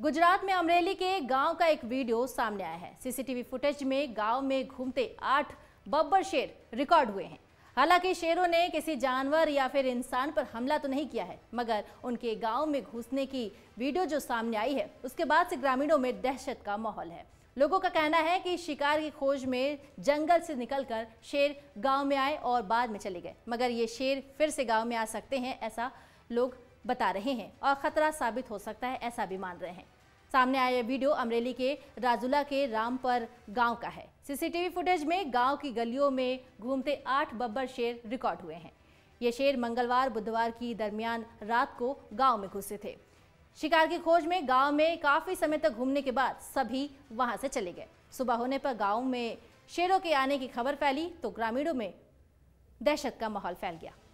गुजरात में अमरेली के गांव का एक वीडियो सामने आया है सीसीटीवी फुटेज में गांव में घूमते आठ बब्बर शेर रिकॉर्ड हुए हैं हालांकि शेरों ने किसी जानवर या फिर इंसान पर हमला तो नहीं किया है मगर उनके गांव में घुसने की वीडियो जो सामने आई है उसके बाद से ग्रामीणों में दहशत का माहौल है लोगों का कहना है कि शिकार की खोज में जंगल से निकलकर शेर गांव में आए और बाद में चले गए मगर ये शेर फिर से गांव में आ सकते हैं ऐसा लोग बता रहे हैं और खतरा साबित हो सकता है ऐसा भी मान रहे हैं सामने आया वीडियो अमरेली के राजुला के रामपर गांव का है सीसीटीवी फुटेज में गांव की गलियों में घूमते आठ बब्बर शेर रिकॉर्ड हुए हैं ये शेर मंगलवार बुधवार की दरमियान रात को गांव में घुसे थे शिकार की खोज में गांव में काफी समय तक घूमने के बाद सभी वहां से चले गए सुबह होने पर गाँव में शेरों के आने की खबर फैली तो ग्रामीणों में दहशत का माहौल फैल गया